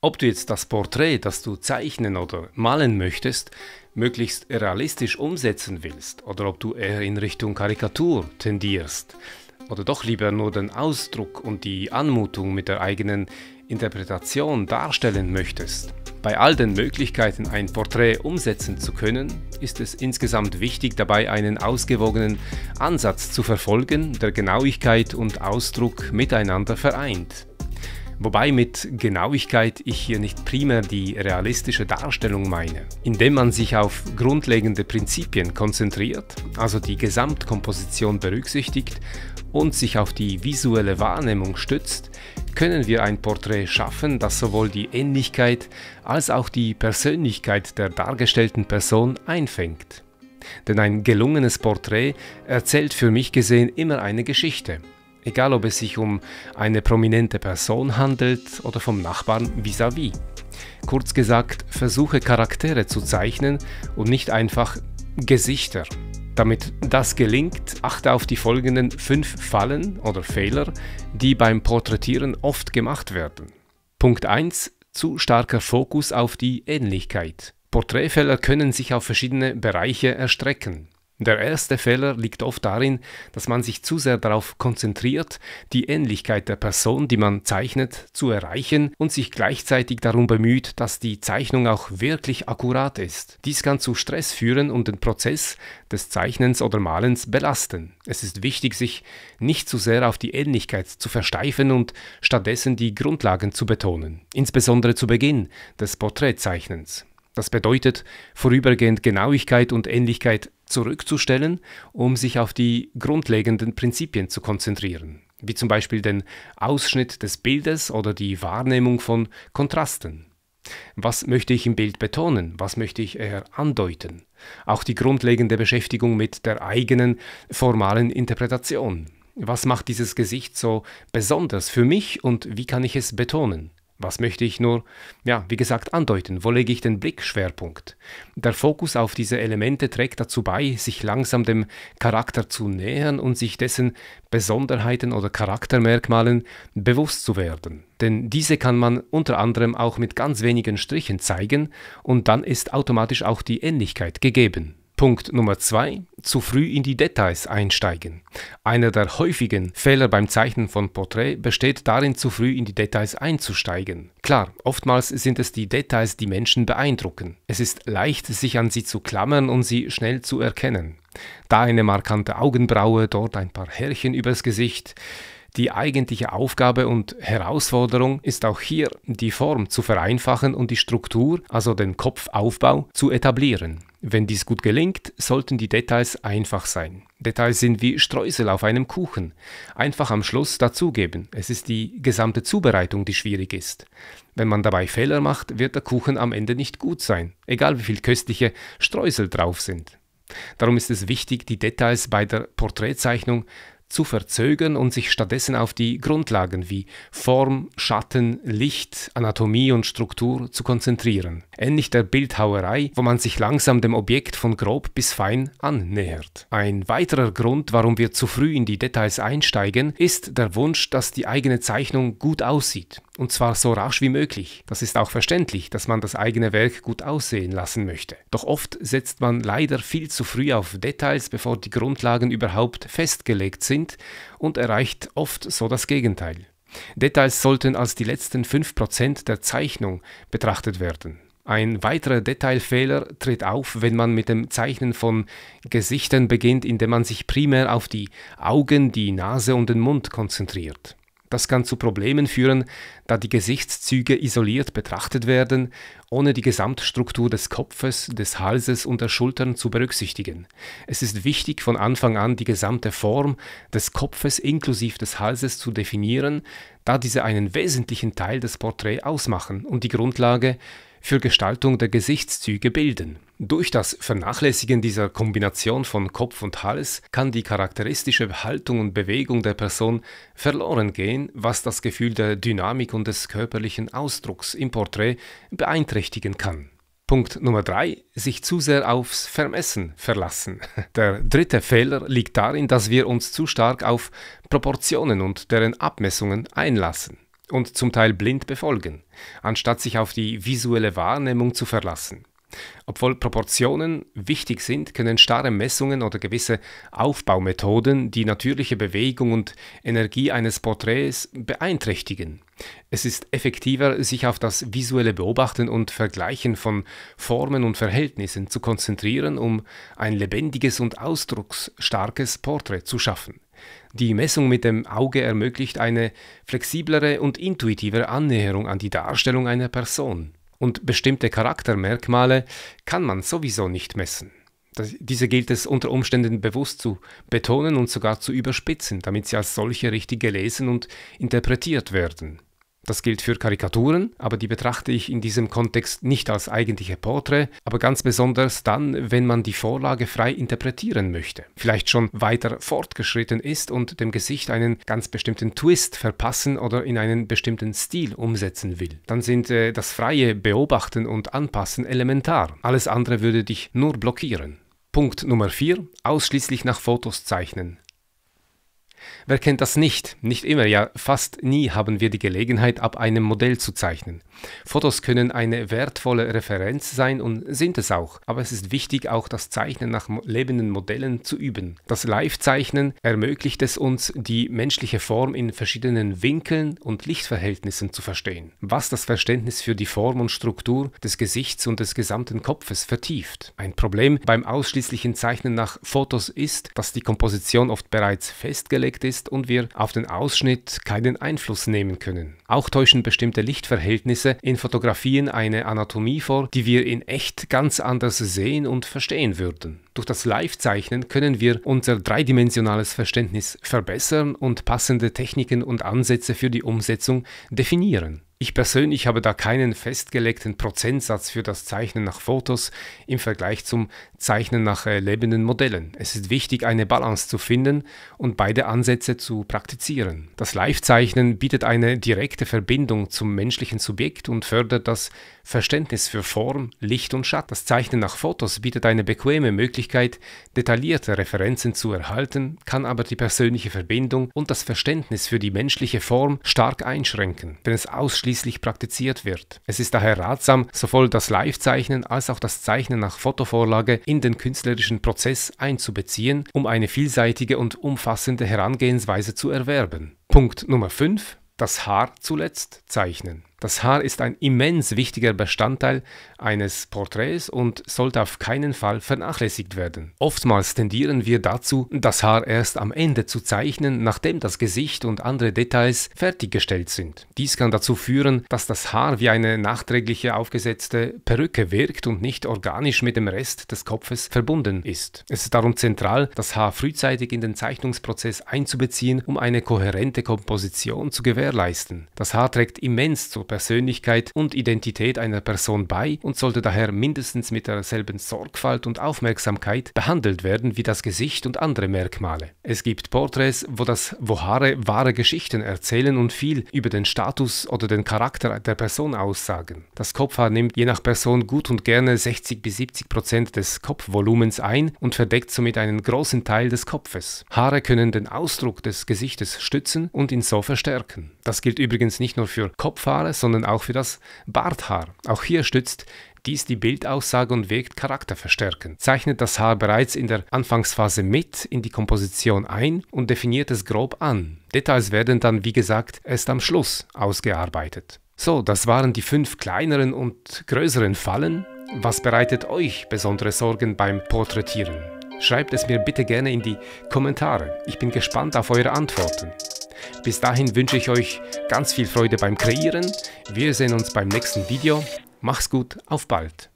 Ob du jetzt das Porträt, das du zeichnen oder malen möchtest, möglichst realistisch umsetzen willst oder ob du eher in Richtung Karikatur tendierst oder doch lieber nur den Ausdruck und die Anmutung mit der eigenen Interpretation darstellen möchtest. Bei all den Möglichkeiten, ein Porträt umsetzen zu können, ist es insgesamt wichtig, dabei einen ausgewogenen Ansatz zu verfolgen, der Genauigkeit und Ausdruck miteinander vereint wobei mit Genauigkeit ich hier nicht primär die realistische Darstellung meine. Indem man sich auf grundlegende Prinzipien konzentriert, also die Gesamtkomposition berücksichtigt und sich auf die visuelle Wahrnehmung stützt, können wir ein Porträt schaffen, das sowohl die Ähnlichkeit als auch die Persönlichkeit der dargestellten Person einfängt. Denn ein gelungenes Porträt erzählt für mich gesehen immer eine Geschichte egal ob es sich um eine prominente Person handelt oder vom Nachbarn vis-à-vis. -vis. Kurz gesagt, versuche Charaktere zu zeichnen und nicht einfach Gesichter. Damit das gelingt, achte auf die folgenden fünf Fallen oder Fehler, die beim Porträtieren oft gemacht werden. Punkt 1. Zu starker Fokus auf die Ähnlichkeit. Porträtfehler können sich auf verschiedene Bereiche erstrecken. Der erste Fehler liegt oft darin, dass man sich zu sehr darauf konzentriert, die Ähnlichkeit der Person, die man zeichnet, zu erreichen und sich gleichzeitig darum bemüht, dass die Zeichnung auch wirklich akkurat ist. Dies kann zu Stress führen und den Prozess des Zeichnens oder Malens belasten. Es ist wichtig, sich nicht zu sehr auf die Ähnlichkeit zu versteifen und stattdessen die Grundlagen zu betonen, insbesondere zu Beginn des Porträtzeichnens. Das bedeutet, vorübergehend Genauigkeit und Ähnlichkeit zurückzustellen, um sich auf die grundlegenden Prinzipien zu konzentrieren, wie zum Beispiel den Ausschnitt des Bildes oder die Wahrnehmung von Kontrasten. Was möchte ich im Bild betonen? Was möchte ich eher andeuten? Auch die grundlegende Beschäftigung mit der eigenen formalen Interpretation. Was macht dieses Gesicht so besonders für mich und wie kann ich es betonen? Was möchte ich nur, ja, wie gesagt, andeuten? Wo lege ich den Blickschwerpunkt? Der Fokus auf diese Elemente trägt dazu bei, sich langsam dem Charakter zu nähern und sich dessen Besonderheiten oder Charaktermerkmalen bewusst zu werden. Denn diese kann man unter anderem auch mit ganz wenigen Strichen zeigen und dann ist automatisch auch die Ähnlichkeit gegeben. Punkt Nummer zwei: Zu früh in die Details einsteigen. Einer der häufigen Fehler beim Zeichnen von Porträt besteht darin, zu früh in die Details einzusteigen. Klar, oftmals sind es die Details, die Menschen beeindrucken. Es ist leicht, sich an sie zu klammern und sie schnell zu erkennen. Da eine markante Augenbraue, dort ein paar Härchen übers Gesicht, die eigentliche Aufgabe und Herausforderung ist auch hier, die Form zu vereinfachen und die Struktur, also den Kopfaufbau, zu etablieren. Wenn dies gut gelingt, sollten die Details einfach sein. Details sind wie Streusel auf einem Kuchen. Einfach am Schluss dazugeben. Es ist die gesamte Zubereitung, die schwierig ist. Wenn man dabei Fehler macht, wird der Kuchen am Ende nicht gut sein, egal wie viel köstliche Streusel drauf sind. Darum ist es wichtig, die Details bei der Porträtzeichnung zu verzögern und sich stattdessen auf die Grundlagen wie Form, Schatten, Licht, Anatomie und Struktur zu konzentrieren. Ähnlich der Bildhauerei, wo man sich langsam dem Objekt von grob bis fein annähert. Ein weiterer Grund, warum wir zu früh in die Details einsteigen, ist der Wunsch, dass die eigene Zeichnung gut aussieht. Und zwar so rasch wie möglich. Das ist auch verständlich, dass man das eigene Werk gut aussehen lassen möchte. Doch oft setzt man leider viel zu früh auf Details, bevor die Grundlagen überhaupt festgelegt sind sind und erreicht oft so das Gegenteil. Details sollten als die letzten 5% der Zeichnung betrachtet werden. Ein weiterer Detailfehler tritt auf, wenn man mit dem Zeichnen von Gesichtern beginnt, indem man sich primär auf die Augen, die Nase und den Mund konzentriert. Das kann zu Problemen führen, da die Gesichtszüge isoliert betrachtet werden, ohne die Gesamtstruktur des Kopfes, des Halses und der Schultern zu berücksichtigen. Es ist wichtig, von Anfang an die gesamte Form des Kopfes inklusive des Halses zu definieren, da diese einen wesentlichen Teil des Porträts ausmachen und die Grundlage für Gestaltung der Gesichtszüge bilden durch das Vernachlässigen dieser Kombination von Kopf und Hals kann die charakteristische Haltung und Bewegung der Person verloren gehen, was das Gefühl der Dynamik und des körperlichen Ausdrucks im Porträt beeinträchtigen kann. Punkt Nummer drei: Sich zu sehr aufs Vermessen verlassen. Der dritte Fehler liegt darin, dass wir uns zu stark auf Proportionen und deren Abmessungen einlassen und zum Teil blind befolgen, anstatt sich auf die visuelle Wahrnehmung zu verlassen. Obwohl Proportionen wichtig sind, können starre Messungen oder gewisse Aufbaumethoden die natürliche Bewegung und Energie eines Porträts beeinträchtigen. Es ist effektiver, sich auf das visuelle Beobachten und Vergleichen von Formen und Verhältnissen zu konzentrieren, um ein lebendiges und ausdrucksstarkes Porträt zu schaffen. Die Messung mit dem Auge ermöglicht eine flexiblere und intuitivere Annäherung an die Darstellung einer Person und bestimmte Charaktermerkmale kann man sowieso nicht messen. Das, diese gilt es unter Umständen bewusst zu betonen und sogar zu überspitzen, damit sie als solche richtig gelesen und interpretiert werden. Das gilt für Karikaturen, aber die betrachte ich in diesem Kontext nicht als eigentliche Porträt, aber ganz besonders dann, wenn man die Vorlage frei interpretieren möchte, vielleicht schon weiter fortgeschritten ist und dem Gesicht einen ganz bestimmten Twist verpassen oder in einen bestimmten Stil umsetzen will. Dann sind äh, das freie Beobachten und Anpassen elementar. Alles andere würde dich nur blockieren. Punkt Nummer 4. Ausschließlich nach Fotos zeichnen. Wer kennt das nicht? Nicht immer, ja fast nie haben wir die Gelegenheit, ab einem Modell zu zeichnen. Fotos können eine wertvolle Referenz sein und sind es auch, aber es ist wichtig, auch das Zeichnen nach lebenden Modellen zu üben. Das Live-Zeichnen ermöglicht es uns, die menschliche Form in verschiedenen Winkeln und Lichtverhältnissen zu verstehen, was das Verständnis für die Form und Struktur des Gesichts und des gesamten Kopfes vertieft. Ein Problem beim ausschließlichen Zeichnen nach Fotos ist, dass die Komposition oft bereits festgelegt festgelegt ist und wir auf den Ausschnitt keinen Einfluss nehmen können. Auch täuschen bestimmte Lichtverhältnisse in Fotografien eine Anatomie vor, die wir in echt ganz anders sehen und verstehen würden. Durch das Live-Zeichnen können wir unser dreidimensionales Verständnis verbessern und passende Techniken und Ansätze für die Umsetzung definieren. Ich persönlich habe da keinen festgelegten Prozentsatz für das Zeichnen nach Fotos im Vergleich zum Zeichnen nach äh, lebenden Modellen. Es ist wichtig, eine Balance zu finden und beide Ansätze zu praktizieren. Das Live-Zeichnen bietet eine direkte Verbindung zum menschlichen Subjekt und fördert das Verständnis für Form, Licht und Schatten. Das Zeichnen nach Fotos bietet eine bequeme Möglichkeit, detaillierte Referenzen zu erhalten, kann aber die persönliche Verbindung und das Verständnis für die menschliche Form stark einschränken, wenn es ausschließlich ausschließlich praktiziert wird. Es ist daher ratsam, sowohl das Livezeichnen als auch das Zeichnen nach Fotovorlage in den künstlerischen Prozess einzubeziehen, um eine vielseitige und umfassende Herangehensweise zu erwerben. Punkt Nummer 5. Das Haar zuletzt zeichnen. Das Haar ist ein immens wichtiger Bestandteil eines Porträts und sollte auf keinen Fall vernachlässigt werden. Oftmals tendieren wir dazu, das Haar erst am Ende zu zeichnen, nachdem das Gesicht und andere Details fertiggestellt sind. Dies kann dazu führen, dass das Haar wie eine nachträgliche aufgesetzte Perücke wirkt und nicht organisch mit dem Rest des Kopfes verbunden ist. Es ist darum zentral, das Haar frühzeitig in den Zeichnungsprozess einzubeziehen, um eine kohärente Komposition zu gewährleisten. Das Haar trägt immens zur Persönlichkeit und Identität einer Person bei und sollte daher mindestens mit derselben Sorgfalt und Aufmerksamkeit behandelt werden wie das Gesicht und andere Merkmale. Es gibt Porträts, wo das wo Haare wahre Geschichten erzählen und viel über den Status oder den Charakter der Person aussagen. Das Kopfhaar nimmt je nach Person gut und gerne 60 bis 70 Prozent des Kopfvolumens ein und verdeckt somit einen großen Teil des Kopfes. Haare können den Ausdruck des Gesichtes stützen und ihn so verstärken. Das gilt übrigens nicht nur für Kopfhaare, sondern auch für das Barthaar. Auch hier stützt dies die Bildaussage und wirkt charakterverstärkend, zeichnet das Haar bereits in der Anfangsphase mit in die Komposition ein und definiert es grob an. Details werden dann, wie gesagt, erst am Schluss ausgearbeitet. So, das waren die fünf kleineren und größeren Fallen. Was bereitet euch besondere Sorgen beim Porträtieren? Schreibt es mir bitte gerne in die Kommentare. Ich bin gespannt auf eure Antworten. Bis dahin wünsche ich euch ganz viel Freude beim Kreieren. Wir sehen uns beim nächsten Video. Mach's gut, auf bald!